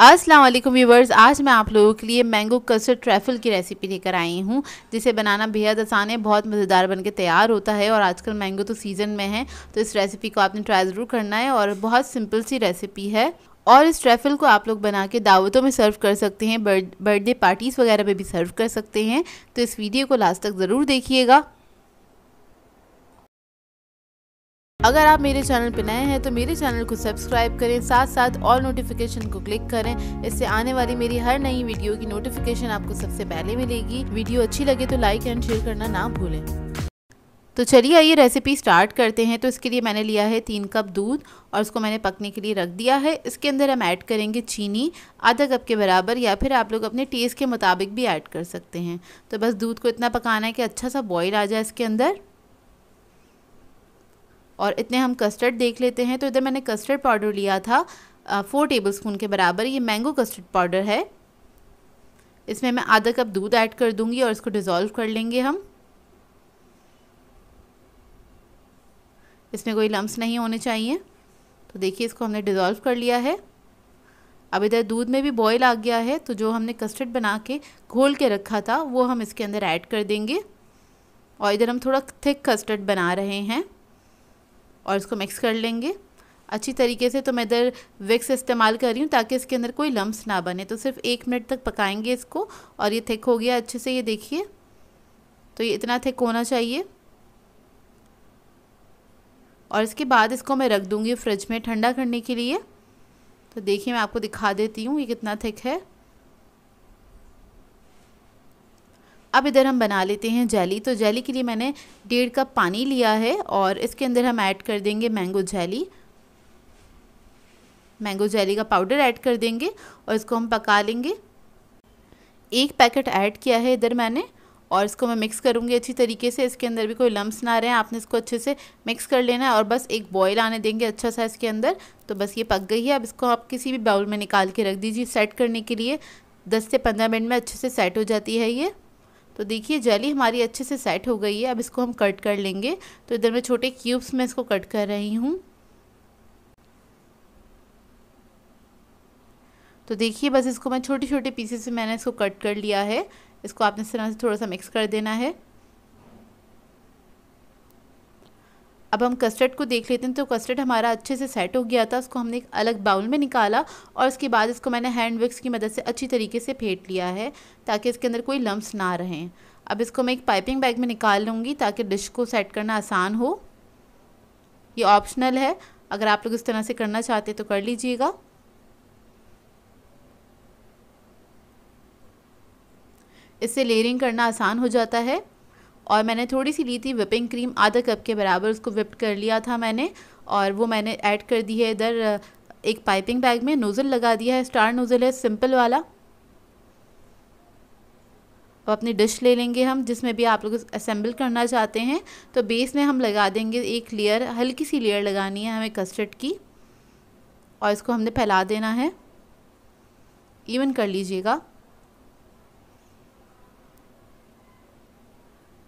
अस्सलाम वालेकुम व्यूवर्स आज मैं आप लोगों के लिए मैंगो कस्टर्ड ट्रैफल की रेसिपी लेकर आई हूँ जिसे बनाना बेहद आसान है बहुत मज़ेदार बन के तैयार होता है और आजकल मैंगो तो सीज़न में है तो इस रेसिपी को आपने ट्राई ज़रूर करना है और बहुत सिंपल सी रेसिपी है और इस ट्रैफल को आप लोग बना के दावतों में सर्व कर सकते हैं बर्थडे पार्टीज़ वगैरह में भी सर्व कर सकते हैं तो इस वीडियो को लास्ट तक ज़रूर देखिएगा अगर आप मेरे चैनल पर नए हैं तो मेरे चैनल को सब्सक्राइब करें साथ साथ ऑल नोटिफिकेशन को क्लिक करें इससे आने वाली मेरी हर नई वीडियो की नोटिफिकेशन आपको सबसे पहले मिलेगी वीडियो अच्छी लगे तो लाइक एंड शेयर करना ना भूलें तो चलिए आइए रेसिपी स्टार्ट करते हैं तो इसके लिए मैंने लिया है तीन कप दूध और उसको मैंने पकने के लिए रख दिया है इसके अंदर हम ऐड करेंगे चीनी आधा कप के बराबर या फिर आप लोग अपने टेस्ट के मुताबिक भी ऐड कर सकते हैं तो बस दूध को इतना पकाना है कि अच्छा सा बॉईल आ जाए इसके अंदर और इतने हम कस्टर्ड देख लेते हैं तो इधर मैंने कस्टर्ड पाउडर लिया था फ़ोर टेबल स्पून के बराबर ये मैंगो कस्टर्ड पाउडर है इसमें मैं आधा कप दूध ऐड कर दूंगी और इसको डिज़ोल्व कर लेंगे हम इसमें कोई लम्ब नहीं होने चाहिए तो देखिए इसको हमने डिज़ोल्व कर लिया है अब इधर दूध में भी बॉयल आ गया है तो जो हमने कस्टर्ड बना के घोल के रखा था वो हम इसके अंदर ऐड कर देंगे और इधर हम थोड़ा थिक कस्टर्ड बना रहे हैं और इसको मिक्स कर लेंगे अच्छी तरीके से तो मैं इधर विक्स इस्तेमाल कर रही हूँ ताकि इसके अंदर कोई लम्ब ना बने तो सिर्फ एक मिनट तक पकाएंगे इसको और ये थिक हो गया अच्छे से ये देखिए तो ये इतना थिक होना चाहिए और इसके बाद इसको मैं रख दूँगी फ्रिज में ठंडा करने के लिए तो देखिए मैं आपको दिखा देती हूँ ये कितना थिक है अब इधर हम बना लेते हैं जैली तो जैली के लिए मैंने डेढ़ कप पानी लिया है और इसके अंदर हम ऐड कर देंगे मैंगो जैली मैंगो जैली का पाउडर ऐड कर देंगे और इसको हम पका लेंगे एक पैकेट ऐड किया है इधर मैंने और इसको मैं मिक्स करूँगी अच्छी तरीके से इसके अंदर भी कोई लम्स ना रहे आपने इसको अच्छे से मिक्स कर लेना है और बस एक बॉयल आने देंगे अच्छा सा इसके अंदर तो बस ये पक गई है अब इसको आप किसी भी बाउल में निकाल के रख दीजिए सेट करने के लिए दस से पंद्रह मिनट में अच्छे से सेट हो जाती है ये तो देखिए जेली हमारी अच्छे से सेट हो गई है अब इसको हम कट कर लेंगे तो इधर मैं छोटे क्यूब्स में इसको कट कर रही हूँ तो देखिए बस इसको मैं छोटे छोटे पीसेस से मैंने इसको कट कर लिया है इसको आपने इस तरह से थोड़ा सा मिक्स कर देना है अब हम कस्टर्ड को देख लेते हैं तो कस्टर्ड हमारा अच्छे से सेट हो गया था उसको हमने एक अलग बाउल में निकाला और उसके बाद इसको मैंने हैंड विक्स की मदद से अच्छी तरीके से फेंट लिया है ताकि इसके अंदर कोई लम्ब ना रहें अब इसको मैं एक पाइपिंग बैग में निकाल लूँगी ताकि डिश को सेट करना आसान हो ये ऑप्शनल है अगर आप लोग इस तरह से करना चाहते तो कर लीजिएगा इससे लेयरिंग करना आसान हो जाता है और मैंने थोड़ी सी ली थी विपिंग क्रीम आधा कप के बराबर उसको विप्ड कर लिया था मैंने और वो मैंने ऐड कर दी है इधर एक पाइपिंग बैग में नोज़ल लगा दिया है स्टार नोज़ल है सिंपल वाला अब अपनी डिश ले लेंगे हम जिसमें भी आप लोग असेंबल करना चाहते हैं तो बेस में हम लगा देंगे एक लेयर हल्की सी लेयर लगानी है हमें कस्टर्ड की और इसको हमने फैला देना है इवन कर लीजिएगा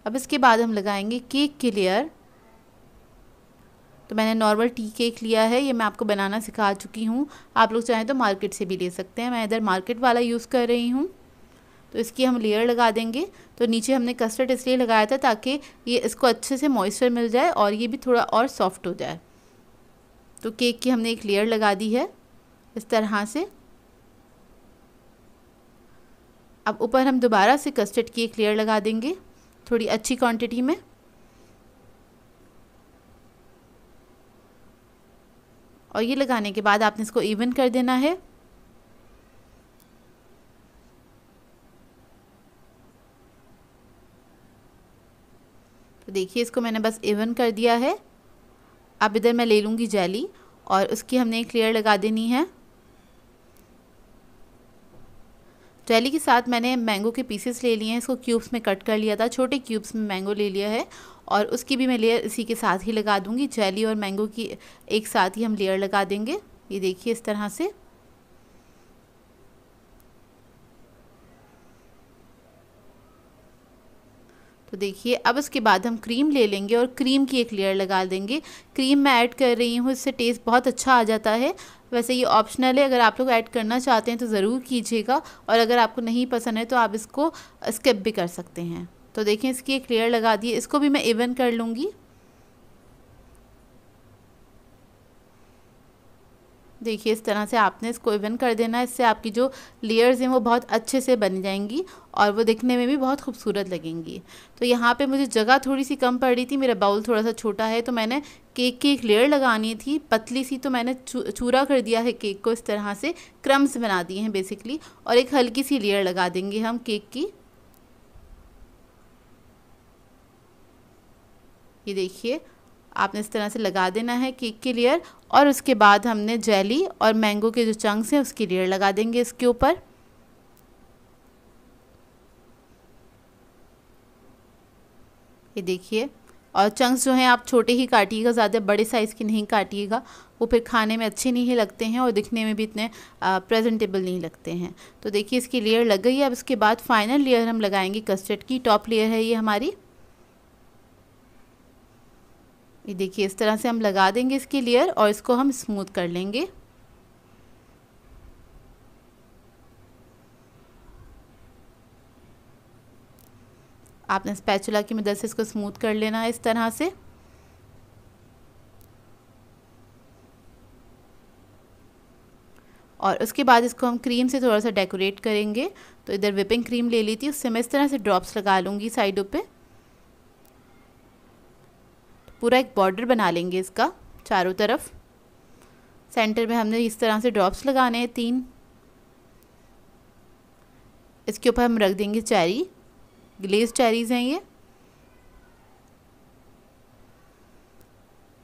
अब इसके बाद हम लगाएंगे केक के लेयर तो मैंने नॉर्मल टी केक लिया है ये मैं आपको बनाना सिखा चुकी हूँ आप लोग चाहें तो मार्केट से भी ले सकते हैं मैं इधर मार्केट वाला यूज़ कर रही हूँ तो इसकी हम लेयर लगा देंगे तो नीचे हमने कस्टर्ड इसलिए लगाया था ताकि ये इसको अच्छे से मॉइस्चर मिल जाए और ये भी थोड़ा और सॉफ्ट हो जाए तो केक की हमने एक लेयर लगा दी है इस तरह से अब ऊपर हम दोबारा से कस्टर्ड की एक लेयर लगा देंगे थोड़ी अच्छी क्वांटिटी में और ये लगाने के बाद आपने इसको इवन कर देना है तो देखिए इसको मैंने बस इवन कर दिया है अब इधर मैं ले लूँगी जेली और उसकी हमने एक लेयर लगा देनी है जैली के साथ मैंने मैंगो के पीसेस ले लिए हैं इसको क्यूब्स में कट कर लिया था छोटे क्यूब्स में मैंगो ले लिया है और उसकी भी मैं लेयर इसी के साथ ही लगा दूंगी जैली और मैंगो की एक साथ ही हम लेयर लगा देंगे ये देखिए इस तरह से तो देखिए अब इसके बाद हम क्रीम ले लेंगे और क्रीम की एक लेयर लगा देंगे क्रीम मैं ऐड कर रही हूँ इससे टेस्ट बहुत अच्छा आ जाता है वैसे ये ऑप्शनल है अगर आप लोग ऐड करना चाहते हैं तो ज़रूर कीजिएगा और अगर आपको नहीं पसंद है तो आप इसको स्किप भी कर सकते हैं तो देखें इसकी एक लेयर लगा दी इसको भी मैं इवन कर लूँगी देखिए इस तरह से आपने इसको इवन कर देना इससे आपकी जो लेयर्स हैं वो बहुत अच्छे से बन जाएंगी और वो दिखने में भी बहुत खूबसूरत लगेंगी तो यहाँ पे मुझे जगह थोड़ी सी कम पड़ रही थी मेरा बाउल थोड़ा सा छोटा है तो मैंने केक की एक लेयर लगानी थी पतली सी तो मैंने चूरा कर दिया है केक को इस तरह से क्रम्स बना दिए हैं बेसिकली और एक हल्की सी लेयर लगा देंगे हम केक की ये देखिए आपने इस तरह से लगा देना है केक की लेयर और उसके बाद हमने जेली और मैंगो के जो चंक्स हैं उसकी लेयर लगा देंगे इसके ऊपर ये देखिए और चंक्स जो हैं आप छोटे ही काटिएगा ज़्यादा बड़े साइज़ के नहीं काटिएगा वो फिर खाने में अच्छे नहीं लगते हैं और दिखने में भी इतने प्रेजेंटेबल नहीं लगते हैं तो देखिए इसकी लेयर लग गई है अब इसके बाद फाइनल लेयर हम लगाएंगे कस्टर्ड की टॉप लेयर है ये हमारी ये देखिए इस तरह से हम लगा देंगे इसकी लेयर और इसको हम स्मूथ कर लेंगे आपने स्पैचुला की मदद से इसको स्मूथ कर लेना है इस तरह से और उसके बाद इसको हम क्रीम से थोड़ा सा डेकोरेट करेंगे तो इधर विपिंग क्रीम ले ली थी उससे मैं इस तरह से ड्रॉप्स लगा लूँगी साइडों पे पूरा एक बॉर्डर बना लेंगे इसका चारों तरफ सेंटर में हमने इस तरह से ड्रॉप्स लगाने हैं तीन इसके ऊपर हम रख देंगे चैरी ग्लेज चैरीज़ हैं ये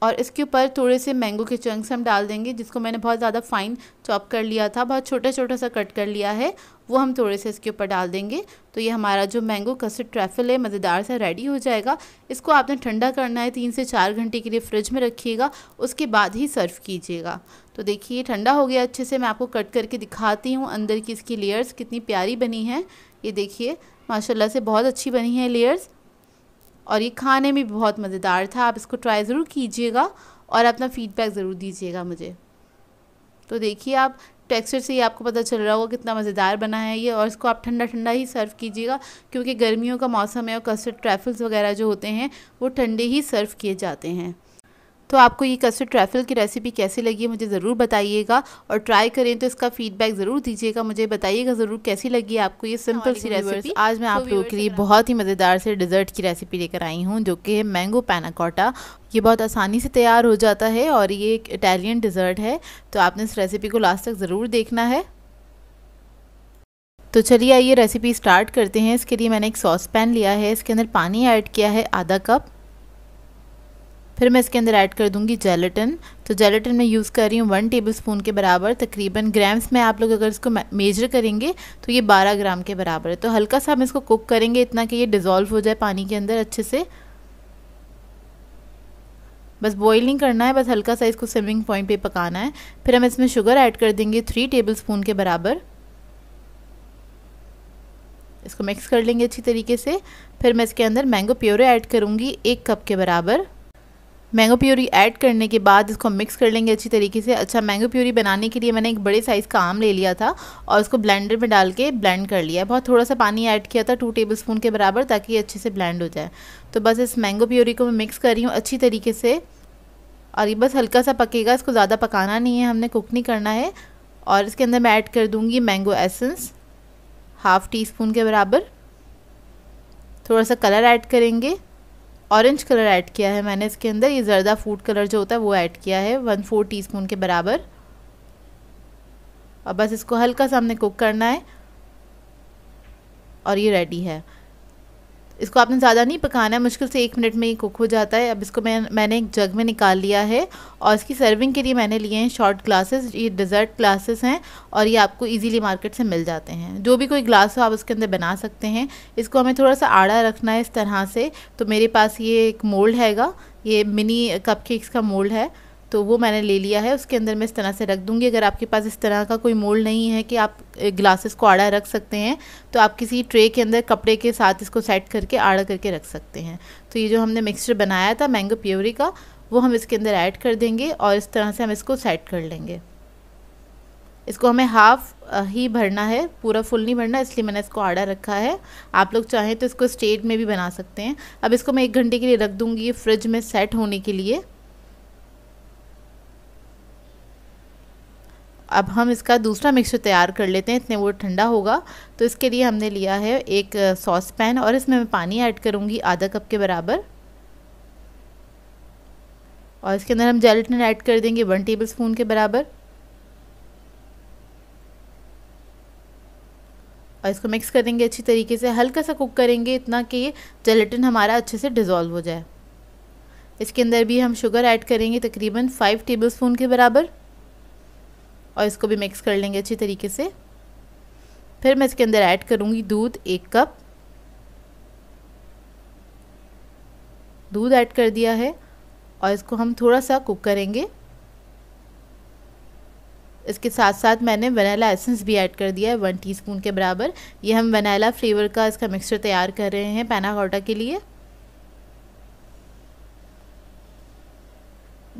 और इसके ऊपर थोड़े से मैंगो के चंक्स हम डाल देंगे जिसको मैंने बहुत ज़्यादा फाइन चॉप कर लिया था बहुत छोटा छोटा सा कट कर लिया है वो हम थोड़े से इसके ऊपर डाल देंगे तो ये हमारा जो मैंगो कस्टर्ड ट्रैफल है मज़ेदार सा रेडी हो जाएगा इसको आपने ठंडा करना है तीन से चार घंटे के लिए फ्रिज में रखिएगा उसके बाद ही सर्व कीजिएगा तो देखिए ठंडा हो गया अच्छे से मैं आपको कट करके दिखाती हूँ अंदर की इसकी लेयर्स कितनी प्यारी बनी है ये देखिए माशाल्लाह से बहुत अच्छी बनी है लेयर्स और ये खाने में भी बहुत मज़ेदार था आप इसको ट्राई ज़रूर कीजिएगा और अपना फ़ीडबैक ज़रूर दीजिएगा मुझे तो देखिए आप टेक्सचर से ही आपको पता चल रहा होगा कितना मज़ेदार बना है ये और इसको आप ठंडा ठंडा ही सर्व कीजिएगा क्योंकि गर्मियों का मौसम है और कस्टर्ड ट्रैफल्स वगैरह जो होते हैं वो ठंडे ही सर्व किए जाते हैं तो आपको ये कस्टर्ड ट्रैफल की रेसिपी कैसी लगी है मुझे ज़रूर बताइएगा और ट्राई करें तो इसका फीडबैक ज़रूर दीजिएगा मुझे बताइएगा ज़रूर कैसी लगी आपको ये सिंपल सी रेसिपी आज मैं तो आप लोगों के लिए बहुत ही मज़ेदार से डिज़र्ट की रेसिपी लेकर आई हूँ जो कि है मैंगो पैनाकोटा ये बहुत आसानी से तैयार हो जाता है और ये एक इटालियन डिज़र्ट है तो आपने इस रेसिपी को लास्ट तक ज़रूर देखना है तो चलिए आइए रेसिपी स्टार्ट करते हैं इसके लिए मैंने एक सॉस पैन लिया है इसके अंदर पानी ऐड किया है आधा कप फिर मैं इसके अंदर ऐड कर दूँगी जेलेटिन तो जेलेटिन मैं यूज़ कर रही हूँ वन टेबल स्पून के बराबर तकरीबन ग्राम्स में आप लोग अगर इसको मेजर करेंगे तो ये बारह ग्राम के बराबर है तो हल्का सा हम इसको कुक करेंगे इतना कि ये डिज़ोल्व हो जाए पानी के अंदर अच्छे से बस बॉइलिंग करना है बस हल्का सा इसको स्विमिंग पॉइंट पे पकाना है फिर हम इसमें शुगर ऐड कर देंगे थ्री टेबल स्पून के बराबर इसको मिक्स कर लेंगे अच्छी तरीके से फिर मैं इसके अंदर मैंगो प्योरे ऐड करूँगी एक कप के बराबर मैंगो प्यूरी ऐड करने के बाद इसको मिक्स कर लेंगे अच्छी तरीके से अच्छा मैंगो प्यूरी बनाने के लिए मैंने एक बड़े साइज़ का आम ले लिया था और उसको ब्लेंडर में डाल के ब्लेंड कर लिया बहुत थोड़ा सा पानी ऐड किया था टू टेबल स्पून के बराबर ताकि ये अच्छे से ब्लेंड हो जाए तो बस इस मैंगो प्यूरी को मैं मिक्स कर रही हूँ अच्छी तरीके से और ये बस हल्का सा पकेगा इसको ज़्यादा पकाना नहीं है हमने कुक नहीं करना है और इसके अंदर मैं ऐड कर दूँगी mango essence half teaspoon के बराबर थोड़ा सा कलर ऐड करेंगे ऑरेंज कलर ऐड किया है मैंने इसके अंदर ये ज़रदा फूड कलर जो होता है वो ऐड किया है वन फोर टी के बराबर और बस इसको हल्का सा हमने कुक करना है और ये रेडी है इसको आपने ज़्यादा नहीं पकाना है मुश्किल से एक मिनट में ये कुक हो जाता है अब इसको मैं मैंने एक जग में निकाल लिया है और इसकी सर्विंग के लिए मैंने लिए हैं शॉर्ट ग्लासेस ये डिज़र्ट ग्लासेस हैं और ये आपको इजीली मार्केट से मिल जाते हैं जो भी कोई ग्लास हो आप उसके अंदर बना सकते हैं इसको हमें थोड़ा सा आड़ा रखना है इस तरह से तो मेरे पास ये एक मोल्ड हैगा ये मिनी कप का मोल्ड है तो वो मैंने ले लिया है उसके अंदर मैं इस तरह से रख दूँगी अगर आपके पास इस तरह का कोई मोल्ड नहीं है कि आप ग्लासेस को आड़ा रख सकते हैं तो आप किसी ट्रे के अंदर कपड़े के साथ इसको सेट करके आड़ा करके रख सकते हैं तो ये जो हमने मिक्सचर बनाया था मैंगो प्योरी का वो हम इसके अंदर ऐड कर देंगे और इस तरह से हम इसको सेट कर लेंगे इसको हमें हाफ़ ही भरना है पूरा फुल नहीं भरना इसलिए मैंने इसको आड़ा रखा है आप लोग चाहें तो इसको स्टेट में भी बना सकते हैं अब इसको मैं एक घंटे के लिए रख दूँगी फ्रिज में सेट होने के लिए अब हम इसका दूसरा मिक्सचर तैयार कर लेते हैं इतने वो ठंडा होगा तो इसके लिए हमने लिया है एक सॉस पैन और इसमें मैं पानी ऐड करूँगी आधा कप के बराबर और इसके अंदर हम जेलटिन ऐड कर देंगे वन टेबल स्पून के बराबर और इसको मिक्स कर देंगे अच्छी तरीके से हल्का सा कुक करेंगे इतना कि जेलेटिन हमारा अच्छे से डिज़ोल्व हो जाए इसके अंदर भी हम शुगर ऐड करेंगे तकरीबन फ़ाइव टेबल स्पून के बराबर और इसको भी मिक्स कर लेंगे अच्छी तरीके से फिर मैं इसके अंदर ऐड करूँगी दूध एक कप दूध ऐड कर दिया है और इसको हम थोड़ा सा कुक करेंगे इसके साथ साथ मैंने वनीला एसेंस भी ऐड कर दिया है वन टीस्पून के बराबर ये हम वनीला फ्लेवर का इसका मिक्सचर तैयार कर रहे हैं पैना कोटा के लिए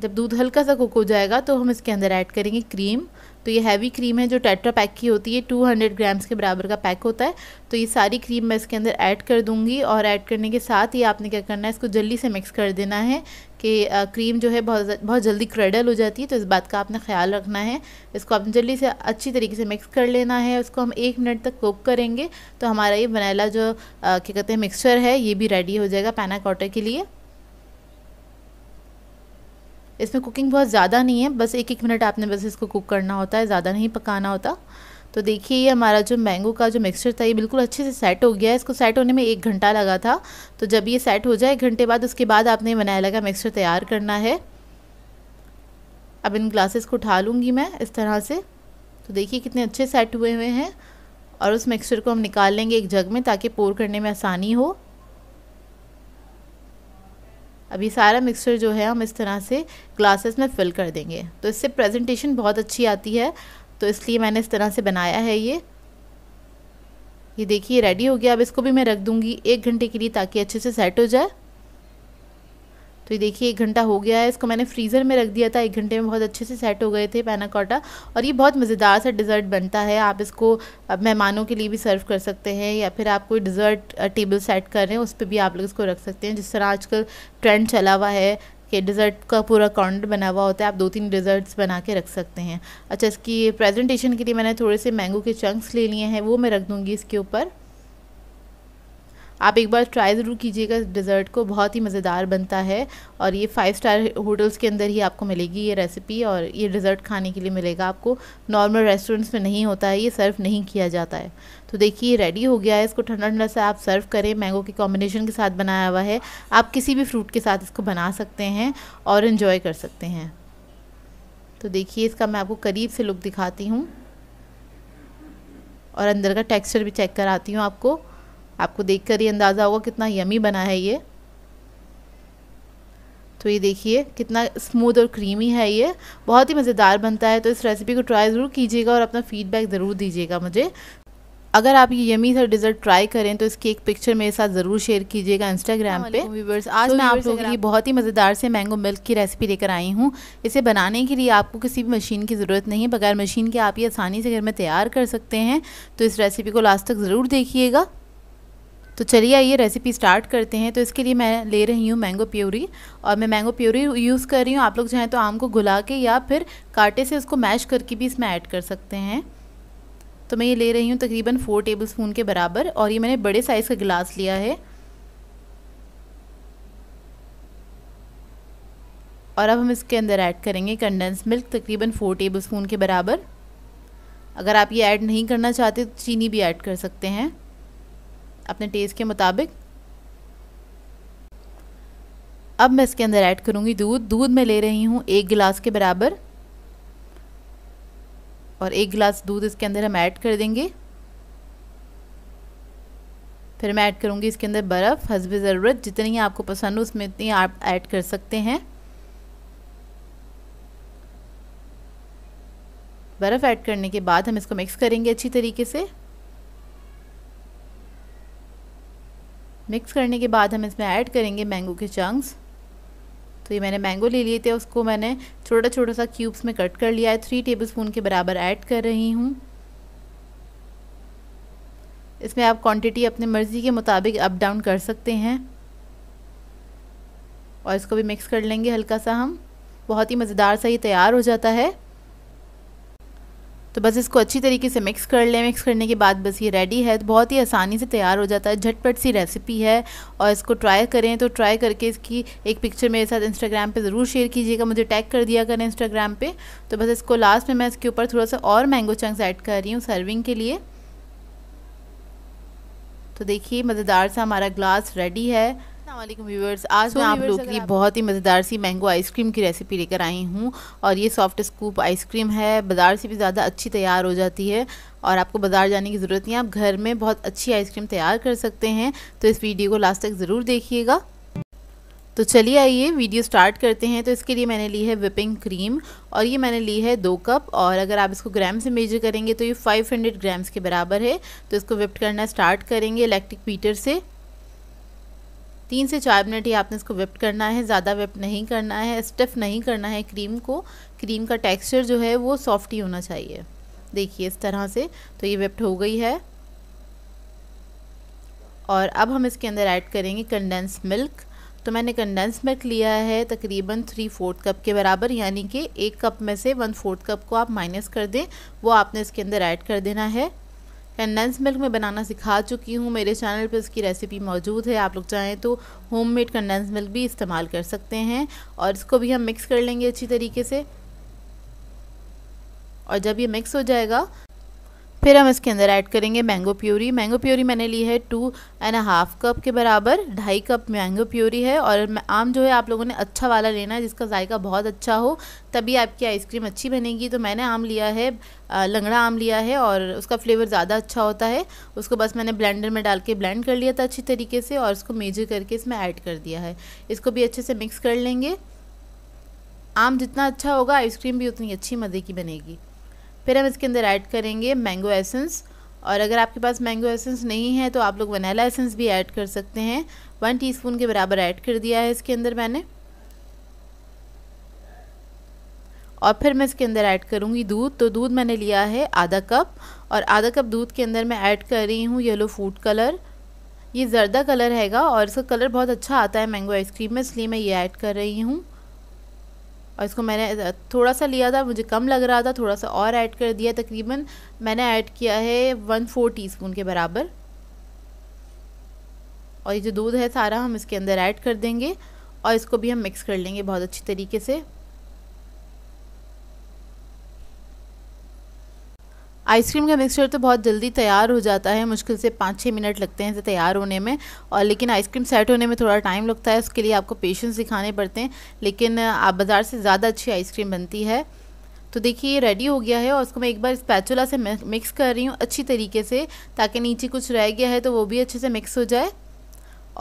जब दूध हल्का सा कुक हो जाएगा तो हम इसके अंदर ऐड करेंगे क्रीम तो ये हैवी क्रीम है जो टेट्रा पैक की होती है 200 ग्राम्स के बराबर का पैक होता है तो ये सारी क्रीम मैं इसके अंदर ऐड कर दूँगी और ऐड करने के साथ ही आपने क्या करना है इसको जल्दी से मिक्स कर देना है कि क्रीम जो है बहुत बहुत जल्दी क्रेडल हो जाती है तो इस बात का आपने ख्याल रखना है इसको आपने जल्दी से अच्छी तरीके से मिक्स कर लेना है उसको हम एक मिनट तक कुक करेंगे तो हमारा ये वनीला जो क्या कहते हैं मिक्सचर है ये भी रेडी हो जाएगा पैना कॉटर के लिए इसमें कुकिंग बहुत ज़्यादा नहीं है बस एक एक मिनट आपने बस इसको कुक करना होता है ज़्यादा नहीं पकाना होता तो देखिए ये हमारा जो मैंगो का जो मिक्सचर था ये बिल्कुल अच्छे से सेट हो गया है इसको सेट होने में एक घंटा लगा था तो जब ये सेट हो जाए एक घंटे बाद उसके बाद आपने वनैला का मिक्सचर तैयार करना है अब इन ग्लासेस को उठा लूँगी मैं इस तरह से तो देखिए कितने अच्छे सेट हुए हुए हैं और उस मिक्सचर को हम निकाल लेंगे एक जग में ताकि पोर करने में आसानी हो अब ये सारा मिक्सचर जो है हम इस तरह से ग्लासेस में फ़िल कर देंगे तो इससे प्रेजेंटेशन बहुत अच्छी आती है तो इसलिए मैंने इस तरह से बनाया है ये ये देखिए रेडी हो गया अब इसको भी मैं रख दूँगी एक घंटे के लिए ताकि अच्छे से सेट हो जाए तो ये देखिए एक घंटा हो गया है इसको मैंने फ्रीज़र में रख दिया था एक घंटे में बहुत अच्छे से सेट हो गए थे पैनाकोटा और ये बहुत मज़ेदार सा डिज़र्ट बनता है आप इसको मेहमानों के लिए भी सर्व कर सकते हैं या फिर आप कोई डिज़र्ट टेबल सेट कर रहे हैं उस पर भी आप लोग इसको रख सकते हैं जिस तरह आजकल ट्रेंड चला हुआ है कि डिज़र्ट का पूरा काउंटर बना हुआ होता है आप दो तीन डिज़र्ट्स बना के रख सकते हैं अच्छा इसकी प्रेजेंटेशन के लिए मैंने थोड़े से मैंगो के चंक्स ले लिए हैं वो मैं रख दूँगी इसके ऊपर आप एक बार ट्राई ज़रूर कीजिएगा डिज़र्ट को बहुत ही मज़ेदार बनता है और ये फाइव स्टार होटल्स के अंदर ही आपको मिलेगी ये रेसिपी और ये डिज़र्ट खाने के लिए मिलेगा आपको नॉर्मल रेस्टोरेंट्स में नहीं होता है ये सर्व नहीं किया जाता है तो देखिए रेडी हो गया है इसको ठंडा ठंडा सा आप सर्व करें मैंगो के कॉम्बिनेशन के साथ बनाया हुआ है आप किसी भी फ्रूट के साथ इसको बना सकते हैं और इन्जॉय कर सकते हैं तो देखिए इसका मैं आपको करीब से लुक दिखाती हूँ और अंदर का टेक्सचर भी चेक कराती हूँ आपको आपको देखकर ये अंदाज़ा होगा कितना यमी बना है ये तो ये देखिए कितना स्मूथ और क्रीमी है ये बहुत ही मज़ेदार बनता है तो इस रेसिपी को ट्राई ज़रूर कीजिएगा और अपना फीडबैक ज़रूर दीजिएगा मुझे अगर आप ये यमी सा डिज़र्ट ट्राई करें तो इसकी एक पिक्चर मेरे साथ ज़रूर शेयर कीजिएगा इंस्टाग्राम हाँ, पे व्यूवर्स आज तो मैं आप लोगों के लिए बहुत ही मज़ेदार से मैंगो मिल्क की रेसिपी लेकर आई हूँ इसे बनाने के लिए आपको किसी भी मशीन की ज़रूरत नहीं है बगैर मशीन के आप ये आसानी से घर में तैयार कर सकते हैं तो इस रेसिपी को लास्ट तक ज़रूर देखिएगा तो चलिए आइए रेसिपी स्टार्ट करते हैं तो इसके लिए मैं ले रही हूँ मैंगो प्योरी और मैं मैंगो प्योरी यूज़ कर रही हूँ आप लोग चाहें तो आम को घुला के या फिर कांटे से उसको मैश करके भी इसमें ऐड कर सकते हैं तो मैं ये ले रही हूँ तकरीबन फोर टेबल स्पून के बराबर और ये मैंने बड़े साइज़ का गिलास लिया है और अब हम इसके अंदर ऐड करेंगे कंडेंस मिल्क तकरीबन फोर टेबल स्पून के बराबर अगर आप ये ऐड नहीं करना चाहते तो चीनी भी ऐड कर सकते हैं अपने टेस्ट के मुताबिक अब मैं इसके अंदर ऐड करूँगी दूध दूध मैं ले रही हूँ एक गिलास के बराबर और एक गिलास दूध इसके अंदर हम ऐड कर देंगे फिर मैं ऐड करूँगी इसके अंदर बर्फ़ हसब ज़रूरत जितनी आपको पसंद हो उसमें इतनी आप ऐड कर सकते हैं बर्फ़ ऐड करने के बाद हम इसको मिक्स करेंगे अच्छी तरीके से मिक्स करने के बाद हम इसमें ऐड करेंगे मैंगो के चंक्स तो ये मैंने मैंगो ले लिए थे उसको मैंने छोटा छोटा सा क्यूब्स में कट कर लिया है थ्री टेबलस्पून के बराबर ऐड कर रही हूँ इसमें आप क्वांटिटी अपने मर्ज़ी के मुताबिक अप डाउन कर सकते हैं और इसको भी मिक्स कर लेंगे हल्का सा हम बहुत ही मज़ेदार सा ये तैयार हो जाता है तो बस इसको अच्छी तरीके से मिक्स कर लें मिक्स करने के बाद बस ये रेडी है तो बहुत ही आसानी से तैयार हो जाता है झटपट सी रेसिपी है और इसको ट्राई करें तो ट्राई करके इसकी एक पिक्चर मेरे साथ इंस्टाग्राम पे ज़रूर शेयर कीजिएगा मुझे टैग कर दिया करें इंस्टाग्राम पे तो बस इसको लास्ट में मैं इसके ऊपर थोड़ा सा और मैंगो चंक्स ऐड कर रही हूँ सर्विंग के लिए तो देखिए मज़ेदार सा हमारा ग्लास रेडी है अल्लाम व्यूवर्स आज मैं आप लोगों के लिए बहुत ही मज़ेदार सी मैंगो आइसक्रीम की रेसिपी लेकर आई हूँ और ये सॉफ्ट स्कूप आइसक्रीम है बाज़ार से भी ज़्यादा अच्छी तैयार हो जाती है और आपको बाज़ार जाने की ज़रूरत नहीं है आप घर में बहुत अच्छी आइसक्रीम तैयार कर सकते हैं तो इस वीडियो को लास्ट तक ज़रूर देखिएगा तो चलिए आइए वीडियो स्टार्ट करते हैं तो इसके लिए मैंने ली है विपिंग क्रीम और ये मैंने ली है दो कप और अगर आप इसको ग्राम से मेजर करेंगे तो ये 500 ग्राम्स के बराबर है तो इसको विप्ट करना स्टार्ट करेंगे इलेक्ट्रिक पीटर से तीन से चार मिनट ही आपने इसको विप्ट करना है ज़्यादा विप्ट नहीं करना है स्टिफ नहीं करना है क्रीम को क्रीम का टेक्सचर जो है वो सॉफ्ट ही होना चाहिए देखिए इस तरह से तो ये विप्ट हो गई है और अब हम इसके अंदर ऐड करेंगे कंडेंस मिल्क तो मैंने कंडेंस मिल्क लिया है तकरीबन थ्री फोर्थ कप के बराबर यानी कि एक कप में से वन फोर्थ कप को आप माइनस कर दें वो आपने इसके अंदर ऐड कर देना है कंडेंस मिल्क में बनाना सिखा चुकी हूँ मेरे चैनल पर इसकी रेसिपी मौजूद है आप लोग चाहें तो होम मेड कंडेंस मिल्क भी इस्तेमाल कर सकते हैं और इसको भी हम मिक्स कर लेंगे अच्छी तरीके से और जब ये मिक्स हो जाएगा फिर हम इसके अंदर ऐड करेंगे मैंगो प्योरी मैंगो प्योरी मैंने ली है टू एंड हाफ कप के बराबर ढाई कप मैंगो प्योरी है और आम जो है आप लोगों ने अच्छा वाला लेना है जिसका जायका बहुत अच्छा हो तभी आपकी आइसक्रीम अच्छी बनेगी तो मैंने आम लिया है लंगड़ा आम लिया है और उसका फ्लेवर ज़्यादा अच्छा होता है उसको बस मैंने ब्लेंडर में डाल के ब्लेंड कर लिया था अच्छी तरीके से और उसको मेजर करके इसमें ऐड कर दिया है इसको भी अच्छे से मिक्स कर लेंगे आम जितना अच्छा होगा आइसक्रीम भी उतनी अच्छी मज़े की बनेगी फिर हम इसके अंदर ऐड करेंगे मैंगो एसेंस और अगर आपके पास मैंगो एसेंस नहीं है तो आप लोग वनीला एसेंस भी ऐड कर सकते हैं वन टीस्पून के बराबर ऐड कर दिया है इसके अंदर मैंने और फिर मैं इसके अंदर ऐड करूँगी दूध तो दूध मैंने लिया है आधा कप और आधा कप दूध के अंदर मैं ऐड कर रही हूँ येलो फूड कलर ये ज़रदा कलर हैगा और इसका कलर बहुत अच्छा आता है मैंगो आइसक्रीम में इसलिए मैं ये ऐड कर रही हूँ और इसको मैंने थोड़ा सा लिया था मुझे कम लग रहा था थोड़ा सा और ऐड कर दिया तकरीबन मैंने ऐड किया है वन फोर टी के बराबर और ये जो दूध है सारा हम इसके अंदर ऐड कर देंगे और इसको भी हम मिक्स कर लेंगे बहुत अच्छी तरीके से आइसक्रीम का मिक्सचर तो बहुत जल्दी तैयार हो जाता है मुश्किल से पाँच छः मिनट लगते हैं इसे तैयार होने में और लेकिन आइसक्रीम सेट होने में थोड़ा टाइम लगता है उसके लिए आपको पेशेंस दिखाने पड़ते हैं लेकिन आप बाज़ार से ज़्यादा अच्छी आइसक्रीम बनती है तो देखिए ये रेडी हो गया है और उसको मैं एक बार स्पैचुला से मिक्स कर रही हूँ अच्छी तरीके से ताकि नीचे कुछ रह गया है तो वो भी अच्छे से मिक्स हो जाए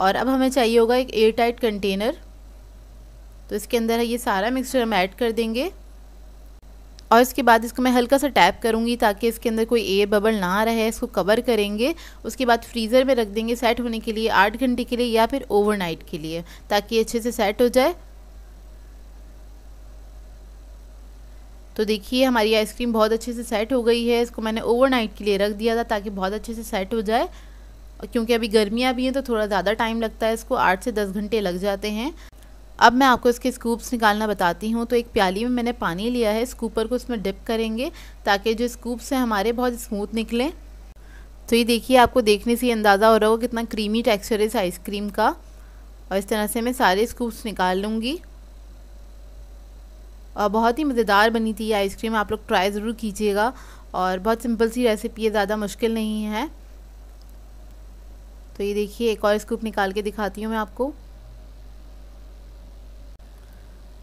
और अब हमें चाहिए होगा एक एयर टाइट कंटेनर तो इसके अंदर ये सारा मिक्सचर हम ऐड कर देंगे और इसके बाद इसको मैं हल्का सा टैप करूँगी ताकि इसके अंदर कोई एयर बबल ना रहे इसको कवर करेंगे उसके बाद फ्रीज़र में रख देंगे सेट होने के लिए आठ घंटे के लिए या फिर ओवरनाइट के लिए ताकि अच्छे से सेट हो जाए तो देखिए हमारी आइसक्रीम बहुत अच्छे से सेट हो गई है इसको मैंने ओवरनाइट के लिए रख दिया था ताकि बहुत अच्छे से सेट हो जाए क्योंकि अभी गर्मियाँ भी हैं तो थोड़ा ज़्यादा टाइम लगता है इसको आठ से दस घंटे लग जाते हैं अब मैं आपको इसके स्कूप्स निकालना बताती हूँ तो एक प्याली में मैंने पानी लिया है स्कूपर को इसमें डिप करेंगे ताकि जो स्कूप्स हैं हमारे बहुत स्मूथ निकलें तो ये देखिए आपको देखने से अंदाज़ा हो रहा होगा कितना क्रीमी टेक्सचर है इस आइसक्रीम का और इस तरह से मैं सारे स्कूप्स निकाल लूँगी और बहुत ही मज़ेदार बनी थी ये आइसक्रीम आप लोग ट्राई ज़रूर कीजिएगा और बहुत सिंपल सी रेसिपी है ज़्यादा मुश्किल नहीं है तो ये देखिए एक और स्कूप निकाल के दिखाती हूँ मैं आपको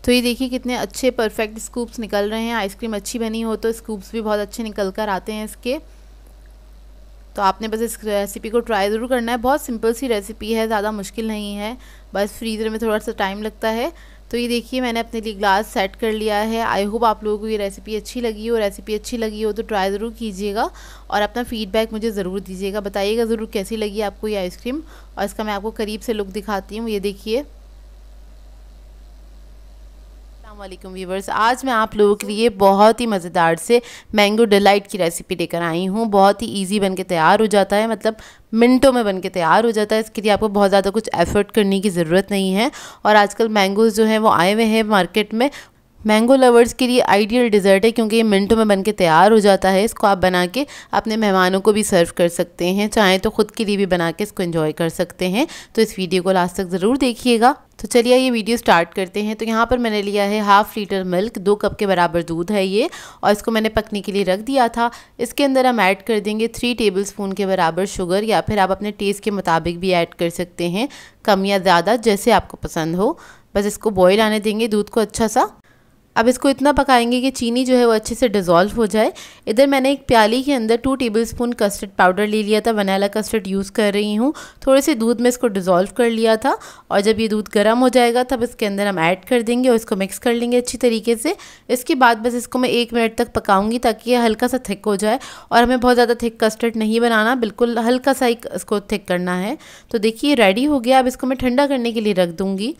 तो ये देखिए कितने अच्छे परफेक्ट स्कूप्स निकल रहे हैं आइसक्रीम अच्छी बनी हो तो स्कूप्स भी बहुत अच्छे निकल कर आते हैं इसके तो आपने बस इस रेसिपी को ट्राई ज़रूर करना है बहुत सिंपल सी रेसिपी है ज़्यादा मुश्किल नहीं है बस फ्रीज़र में थोड़ा सा टाइम लगता है तो ये देखिए मैंने अपने लिए ग्लास सेट कर लिया है आई होप आप लोगों को ये रेसिपी अच्छी लगी हो रेसिपी अच्छी लगी हो तो ट्राई ज़रूर कीजिएगा और अपना फीडबैक मुझे ज़रूर दीजिएगा बताइएगा ज़रूर कैसी लगी आपको ये आइसक्रीम और इसका मैं आपको करीब से लुक दिखाती हूँ ये देखिए अल्लाम व्यूवर्स आज मैं आप लोगों के लिए बहुत ही मज़ेदार से मैंगो डिलाइट की रेसिपी लेकर आई हूँ बहुत ही इजी बन के तैयार हो जाता है मतलब मिनटों में बन के तैयार हो जाता है इसके लिए आपको बहुत ज़्यादा कुछ एफ़र्ट करने की ज़रूरत नहीं है और आजकल मैंगोज़ जो हैं वो आए हुए हैं मार्केट में मैंगो लवर्स के लिए आइडियल डिज़र्ट है क्योंकि ये मिनटों में बन के तैयार हो जाता है इसको आप बना के अपने मेहमानों को भी सर्व कर सकते हैं चाहें तो ख़ुद के लिए भी बना के इसको इन्जॉय कर सकते हैं तो इस वीडियो को लास्ट तक ज़रूर देखिएगा तो चलिए ये वीडियो स्टार्ट करते हैं तो यहाँ पर मैंने लिया है हाफ़ लीटर मिल्क दो कप के बराबर दूध है ये और इसको मैंने पकने के लिए रख दिया था इसके अंदर हम ऐड कर देंगे थ्री टेबल स्पून के बराबर शुगर या फिर आप अपने टेस्ट के मुताबिक भी ऐड कर सकते हैं कम या ज़्यादा जैसे आपको पसंद हो बस इसको बॉयल आने देंगे दूध को अच्छा सा अब इसको इतना पकाएंगे कि चीनी जो है वो अच्छे से डिज़ोल्व हो जाए इधर मैंने एक प्याली के अंदर टू टेबलस्पून कस्टर्ड पाउडर ले लिया था वनीला कस्टर्ड यूज़ कर रही हूँ थोड़े से दूध में इसको डिज़ोल्व कर लिया था और जब ये दूध गर्म हो जाएगा तब इसके अंदर हम ऐड कर देंगे और इसको मिक्स कर लेंगे अच्छी तरीके से इसके बाद बस इसको मैं एक मिनट तक पकाऊँगी ताकि ये हल्का सा थिक हो जाए और हमें बहुत ज़्यादा थिक कस्टर्ड नहीं बनाना बिल्कुल हल्का सा ही इसको थिक करना है तो देखिए रेडी हो गया अब इसको मैं ठंडा करने के लिए रख दूँगी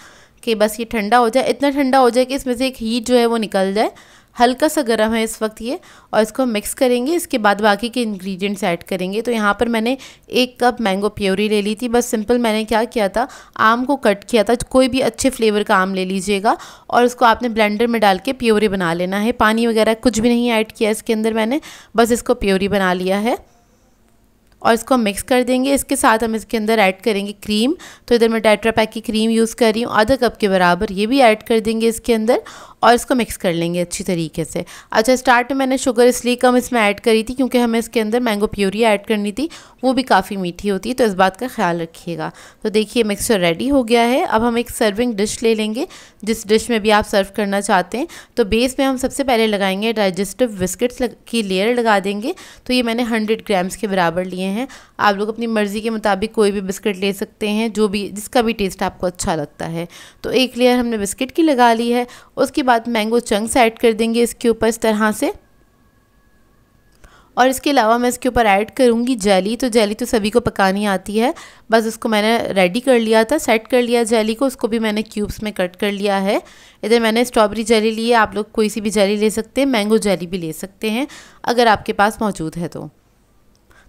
कि बस ये ठंडा हो जाए इतना ठंडा हो जाए कि इसमें से एक हीट जो है वो निकल जाए हल्का सा गर्म है इस वक्त ये और इसको मिक्स करेंगे इसके बाद बाकी के इंग्रेडिएंट्स ऐड करेंगे तो यहाँ पर मैंने एक कप मैंगो प्योरी ले ली थी बस सिंपल मैंने क्या किया था आम को कट किया था कोई भी अच्छे फ्लेवर का आम ले लीजिएगा और उसको आपने ब्लेंडर में डाल के प्योरी बना लेना है पानी वगैरह कुछ भी नहीं ऐड किया इसके अंदर मैंने बस इसको प्योरी बना लिया है और इसको मिक्स कर देंगे इसके साथ हम इसके अंदर ऐड करेंगे क्रीम तो इधर मैं डाइट्रा पैक की क्रीम यूज़ कर रही हूँ आधा कप के बराबर ये भी ऐड कर देंगे इसके अंदर और इसको मिक्स कर लेंगे अच्छी तरीके से अच्छा स्टार्ट में मैंने शुगर इसलिए कम इसमें ऐड करी थी क्योंकि हमें इसके अंदर मैंगो प्योरी ऐड करनी थी वो भी काफ़ी मीठी होती है तो इस बात का ख्याल रखिएगा तो देखिए मिक्सचर रेडी हो गया है अब हम एक सर्विंग डिश ले लेंगे जिस डिश में भी आप सर्व करना चाहते हैं तो बेस में हम सबसे पहले लगाएंगे डाइजेस्टिव बिस्किट्स की लेयर लगा देंगे तो ये मैंने हंड्रेड ग्राम्स के बराबर लिए हैं हैं आप लोग अपनी मर्ज़ी के मुताबिक कोई भी बिस्किट ले सकते हैं जो भी जिसका भी टेस्ट आपको अच्छा लगता है तो एक लेयर हमने बिस्किट की लगा ली है उसके बाद मैंगो चंक्स ऐड कर देंगे इसके ऊपर इस तरह से और इसके अलावा मैं इसके ऊपर ऐड करूँगी जेली तो जेली तो सभी को पकानी आती है बस उसको मैंने रेडी कर लिया था सेट कर लिया जेली को उसको भी मैंने क्यूब्स में कट कर लिया है इधर मैंने स्ट्रॉबेरी जेली ली है आप लोग कोई सी भी जेली ले सकते हैं मैंगो जेली भी ले सकते हैं अगर आपके पास मौजूद है तो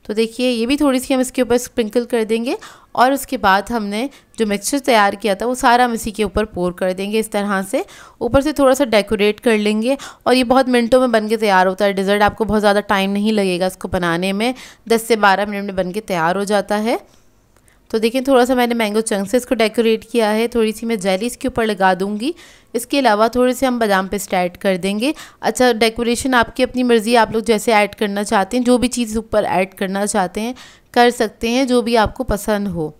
तो देखिए ये भी थोड़ी सी हम इसके ऊपर स्प्रिंकल कर देंगे और उसके बाद हमने जो मिक्सचर तैयार किया था वो सारा हम इसी के ऊपर पोर कर देंगे इस तरह से ऊपर से थोड़ा सा डेकोरेट कर लेंगे और ये बहुत मिनटों में बन के तैयार होता है डिज़र्ट आपको बहुत ज़्यादा टाइम नहीं लगेगा इसको बनाने में दस से बारह मिनट में बन के तैयार हो जाता है तो देखिए थोड़ा सा मैंने मैंगो चंक से इसको डेकोरेट किया है थोड़ी सी मैं जेली इसके ऊपर लगा दूंगी इसके अलावा थोड़े से हम बादाम पेस्ट ऐड कर देंगे अच्छा डेकोरेशन आपकी अपनी मर्ज़ी आप लोग जैसे ऐड करना चाहते हैं जो भी चीज़ ऊपर ऐड करना चाहते हैं कर सकते हैं जो भी आपको पसंद हो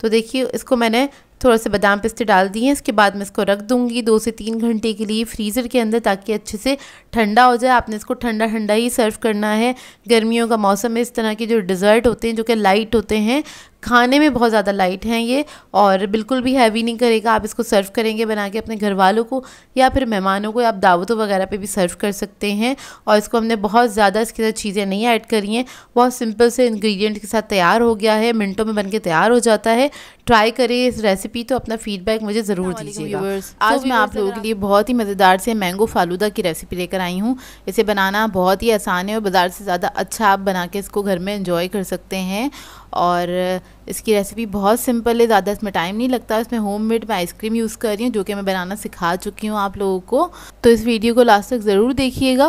तो देखिए इसको मैंने थोड़ा सा बादाम पिस्ते डाल दिए हैं इसके बाद मैं इसको रख दूंगी दो से तीन घंटे के लिए फ्रीज़र के अंदर ताकि अच्छे से ठंडा हो जाए आपने इसको ठंडा ठंडा ही सर्व करना है गर्मियों का मौसम में इस तरह के जो डिज़र्ट होते हैं जो कि लाइट होते हैं खाने में बहुत ज़्यादा लाइट हैं ये और बिल्कुल भी हैवी नहीं करेगा आप इसको सर्व करेंगे बना के अपने घर वालों को या फिर मेहमानों को आप दावतों वगैरह पे भी सर्व कर सकते हैं और इसको हमने बहुत ज़्यादा इसके साथ चीज़ें नहीं ऐड करी हैं बहुत सिंपल से इंग्रेडिएंट के साथ तैयार हो गया है मिनटों में बन के तैयार हो जाता है ट्राई करें इस रेसिपी तो अपना फीडबैक मुझे ज़रूर दीजिए आज तो मैं आप लोगों के लिए बहुत ही मज़ेदार से मैंगो फालूदा की रेसिपी लेकर आई हूँ इसे बनाना बहुत ही आसान है और बाज़ार से ज़्यादा अच्छा आप बना के इसको घर में इंजॉय कर सकते हैं और इसकी रेसिपी बहुत सिंपल है ज़्यादा इसमें टाइम नहीं लगता इसमें होम मेड मैं आइसक्रीम यूज़ कर रही हूँ जो कि मैं बनाना सिखा चुकी हूँ आप लोगों को तो इस वीडियो को लास्ट तक ज़रूर देखिएगा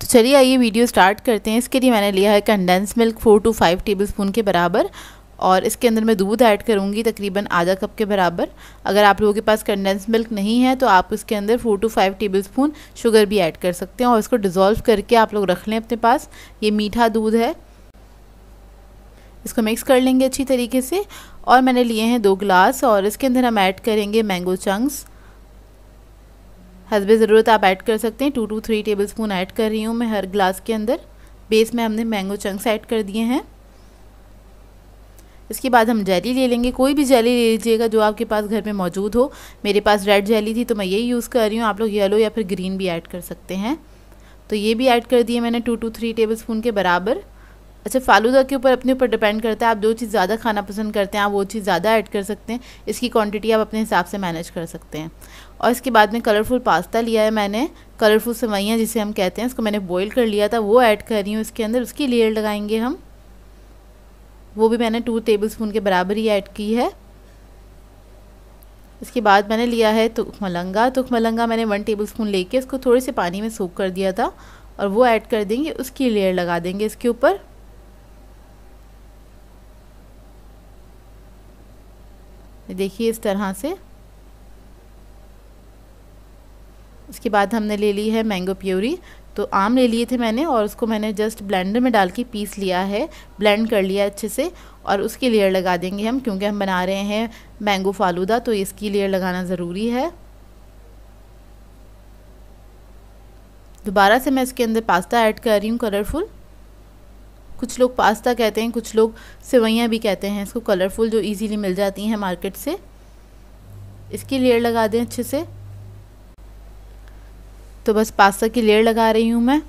तो चलिए आइए वीडियो स्टार्ट करते हैं इसके लिए मैंने लिया है condense milk four to five tablespoon के बराबर और इसके अंदर मैं दूध ऐड करूँगी तकरीबन आधा कप के बराबर अगर आप लोगों के पास कंडेंस मिल्क नहीं है तो आप इसके अंदर four to five tablespoon sugar भी ऐड कर सकते हैं और इसको डिज़ोल्व करके आप लोग रख लें अपने पास ये मीठा दूध है इसको मिक्स कर लेंगे अच्छी तरीके से और मैंने लिए हैं दो ग्लास और इसके अंदर हम ऐड करेंगे मैंगो चंक्स हसब ज़रूरत आप ऐड कर सकते हैं two to three tablespoon add कर रही हूँ मैं हर ग्लास के अंदर बेस में हमने मैंगो चंक्स ऐड कर दिए हैं इसके बाद हम जेली ले लेंगे कोई भी जेली ले लीजिएगा जो आपके पास घर में मौजूद हो मेरे पास रेड जेली थी तो मैं यही यूज़ कर रही हूँ आप लोग येलो या फिर ग्रीन भी ऐड कर सकते हैं तो ये भी ऐड कर दिए मैंने two to three tablespoon के बराबर अच्छा फालूदा के ऊपर अपने ऊपर डिपेंड करता है आप जो चीज़ ज़्यादा खाना पसंद करते हैं आप वो चीज़ ज़्यादा ऐड कर सकते हैं इसकी क्वांटिटी आप अपने हिसाब से मैनेज कर सकते हैं और इसके बाद में कलरफुल पास्ता लिया है मैंने कलरफुल सेवैयाँ जिसे हम कहते हैं इसको मैंने बॉयल कर लिया था वो ऐड कर रही हूँ इसके अंदर उसकी लेयर लगाएंगे हम वो भी मैंने टू टेबल स्पून के बराबर ही ऐड की है इसके बाद मैंने लिया है तुख मलंगा तुख मलंगा मैंने वन टेबल स्पून लेके इसको थोड़े से पानी में सूख कर दिया था और वो ऐड कर देंगे उसकी लेयर लगा देंगे इसके ऊपर देखिए इस तरह से उसके बाद हमने ले ली है मैंगो प्योरी तो आम ले लिए थे मैंने और उसको मैंने जस्ट ब्लेंडर में डाल के पीस लिया है ब्लेंड कर लिया अच्छे से और उसकी लेयर लगा देंगे हम क्योंकि हम बना रहे हैं मैंगो फालूदा तो इसकी लेयर लगाना ज़रूरी है दोबारा से मैं इसके अंदर पास्ता ऐड कर रही हूँ कलरफुल कुछ लोग पास्ता कहते हैं कुछ लोग सेवैयाँ भी कहते हैं इसको कलरफुल जो इजीली मिल जाती हैं मार्केट से इसकी लेयर लगा दें अच्छे से तो बस पास्ता की लेयर लगा रही हूँ मैं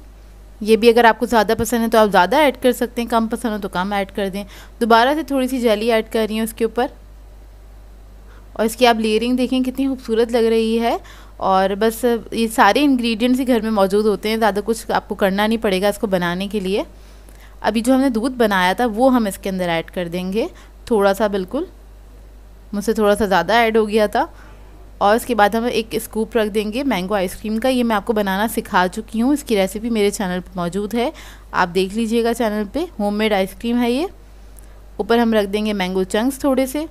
ये भी अगर आपको ज़्यादा पसंद है तो आप ज़्यादा ऐड कर सकते हैं कम पसंद हो तो कम ऐड कर दें दोबारा से थोड़ी सी जेली ऐड कर रही हूँ उसके ऊपर और इसकी आप लेयरिंग देखें कितनी खूबसूरत लग रही है और बस ये सारे इंग्रेडिएंट्स ही घर में मौजूद होते हैं ज़्यादा कुछ आपको करना नहीं पड़ेगा इसको बनाने के लिए अभी जो हमने दूध बनाया था वो हम इसके अंदर ऐड कर देंगे थोड़ा सा बिल्कुल मुझसे थोड़ा सा ज़्यादा ऐड हो गया था और इसके बाद हम एक स्कूप रख देंगे मैंगो आइसक्रीम का ये मैं आपको बनाना सिखा चुकी हूँ इसकी रेसिपी मेरे चैनल पर मौजूद है आप देख लीजिएगा चैनल पे होममेड आइसक्रीम है ये ऊपर हम रख देंगे मैंगो चंक्स थोड़े से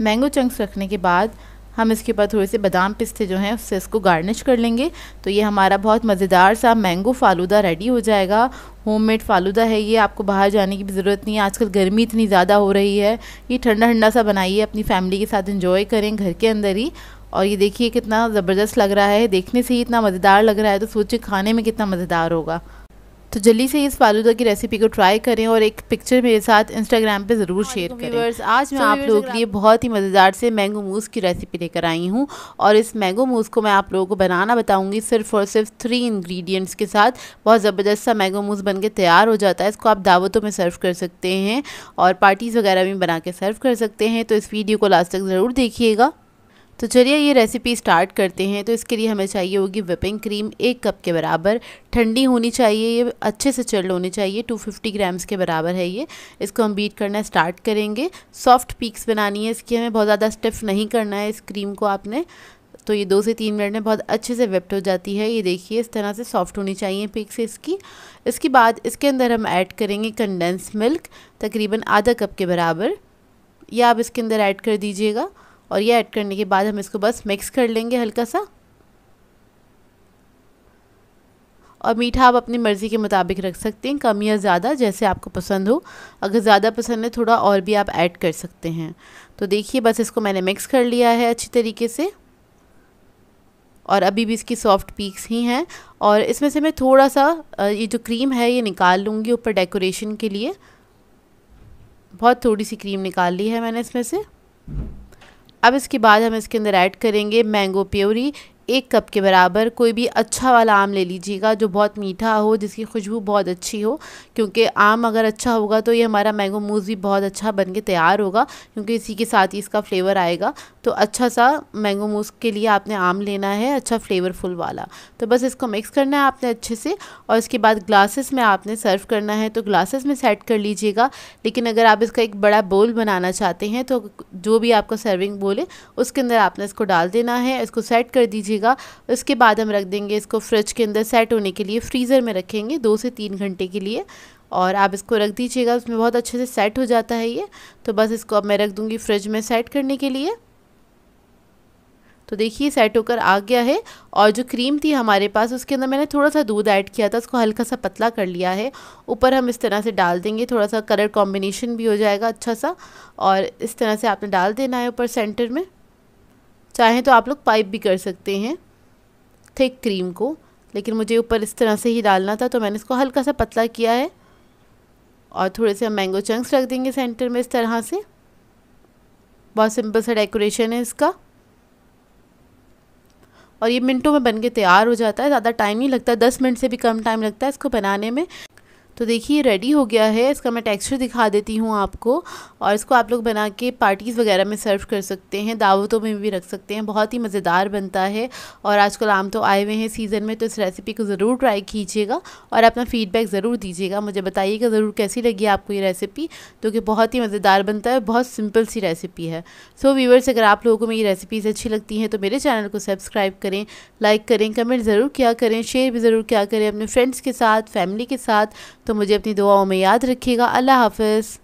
मैंगो चंक्स रखने के बाद हम इसके ऊपर थोड़े से बादाम पिस्ते जो हैं उससे इसको गार्निश कर लेंगे तो ये हमारा बहुत मज़ेदार सा मैंगो फालूदा रेडी हो जाएगा होममेड फालूदा है ये आपको बाहर जाने की भी ज़रूरत नहीं है आजकल गर्मी इतनी ज़्यादा हो रही है ये ठंडा ठंडा सा बनाइए अपनी फैमिली के साथ इंजॉय करें घर के अंदर ही और ये देखिए कितना ज़बरदस्त लग रहा है देखने से ही इतना मज़ेदार लग रहा है तो सोचिए खाने में कितना मज़ेदार होगा तो जल्दी से इस फालूदा की रेसिपी को ट्राई करें और एक पिक्चर मेरे साथ इंस्टाग्राम पे ज़रूर शेयर हाँ तो करें आज मैं तो आप लोगों के लिए बहुत ही मज़ेदार से मैंगो मूस की रेसिपी लेकर आई हूँ और इस मैंगो मूस को मैं आप लोगों को बनाना बताऊँगी सिर्फ और सिर्फ थ्री इन्ग्रीडियंट्स के साथ बहुत ज़बरदस्त सा मैंगो मूस बन के तैयार हो जाता है इसको आप दावतों में सर्व कर सकते हैं और पार्टीज़ वगैरह भी बना के सर्व कर सकते हैं तो इस वीडियो को लास्ट तक ज़रूर देखिएगा तो चलिए ये रेसिपी स्टार्ट करते हैं तो इसके लिए हमें चाहिए होगी विपिंग क्रीम एक कप के बराबर ठंडी होनी चाहिए ये अच्छे से चल होनी चाहिए 250 ग्राम्स के बराबर है ये इसको हम बीट करना स्टार्ट करेंगे सॉफ्ट पीक्स बनानी है इसकी हमें बहुत ज़्यादा स्टिफ नहीं करना है इस क्रीम को आपने तो ये दो से तीन मिनट में बहुत अच्छे से वेप्ट हो जाती है ये देखिए इस तरह से सॉफ्ट होनी चाहिए पिक्स इसकी इसके बाद इसके अंदर हम ऐड करेंगे कंडेंस मिल्क तकरीबन आधा कप के बराबर या आप इसके अंदर ऐड कर दीजिएगा और ये ऐड करने के बाद हम इसको बस मिक्स कर लेंगे हल्का सा और मीठा आप अपनी मर्ज़ी के मुताबिक रख सकते हैं कम या ज़्यादा जैसे आपको पसंद हो अगर ज़्यादा पसंद है थोड़ा और भी आप ऐड कर सकते हैं तो देखिए बस इसको मैंने मिक्स कर लिया है अच्छी तरीके से और अभी भी इसकी सॉफ्ट पीक्स ही हैं और इसमें से मैं थोड़ा सा ये जो क्रीम है ये निकाल लूँगी ऊपर डेकोरेशन के लिए बहुत थोड़ी सी क्रीम निकाल ली है मैंने इसमें से अब इसके बाद हम इसके अंदर ऐड करेंगे मैंगो प्योरी एक कप के बराबर कोई भी अच्छा वाला आम ले लीजिएगा जो बहुत मीठा हो जिसकी खुशबू बहुत अच्छी हो क्योंकि आम अगर अच्छा होगा तो ये हमारा मैंगो मूज भी बहुत अच्छा बन के तैयार होगा क्योंकि इसी के साथ ही इसका फ्लेवर आएगा तो अच्छा सा मैंगो मूज के लिए आपने आम लेना है अच्छा फ्लेवरफुल वाला तो बस इसको मिक्स करना है आपने अच्छे से और इसके बाद ग्लासेस में आपने सर्व करना है तो ग्लासेस में सेट कर लीजिएगा लेकिन अगर आप इसका एक बड़ा बोल बनाना चाहते हैं तो जो भी आपका सर्विंग बोल है उसके अंदर आपने इसको डाल देना है इसको सेट कर दीजिए लीजिएगा उसके बाद हम रख देंगे इसको फ्रिज के अंदर सेट होने के लिए फ्रीज़र में रखेंगे दो से तीन घंटे के लिए और आप इसको रख दीजिएगा उसमें बहुत अच्छे से सेट हो जाता है ये तो बस इसको अब मैं रख दूँगी फ्रिज में सेट करने के लिए तो देखिए सेट होकर आ गया है और जो क्रीम थी हमारे पास उसके अंदर मैंने थोड़ा सा दूध ऐड किया था उसको हल्का सा पतला कर लिया है ऊपर हम इस तरह से डाल देंगे थोड़ा सा कलर कॉम्बिनेशन भी हो जाएगा अच्छा सा और इस तरह से आपने डाल देना है ऊपर सेंटर में चाहें तो आप लोग पाइप भी कर सकते हैं थिक क्रीम को लेकिन मुझे ऊपर इस तरह से ही डालना था तो मैंने इसको हल्का सा पतला किया है और थोड़े से हम मैंगो चंक्स रख देंगे सेंटर में इस तरह से बहुत सिंपल सा डेकोरेशन है इसका और ये मिनटों में बन के तैयार हो जाता है ज़्यादा टाइम नहीं लगता दस मिनट से भी कम टाइम लगता है इसको बनाने में तो देखिए रेडी हो गया है इसका मैं टेक्सचर दिखा देती हूँ आपको और इसको आप लोग बना के पार्टीज़ वगैरह में सर्व कर सकते हैं दावतों में भी रख सकते हैं बहुत ही मज़ेदार बनता है और आजकल आम तो आए हुए हैं सीज़न में तो इस रेसिपी को ज़रूर ट्राई कीजिएगा और अपना फ़ीडबैक ज़रूर दीजिएगा मुझे बताइएगा ज़रूर कैसी लगी आपको ये रेसिपी जो कि बहुत ही मज़ेदार बनता है बहुत सिंपल सी रेसिपी है सो व्यूवर्स अगर आप लोगों को मेरी रेसिपीज़ अच्छी लगती हैं तो मेरे चैनल को सब्सक्राइब करें लाइक करें कमेंट ज़रूर क्या करें शेयर भी ज़रूर क्या करें अपने फ्रेंड्स के साथ फैमिली के साथ तो मुझे अपनी दुआओं में याद रखिएगा अल्लाह हाफिज़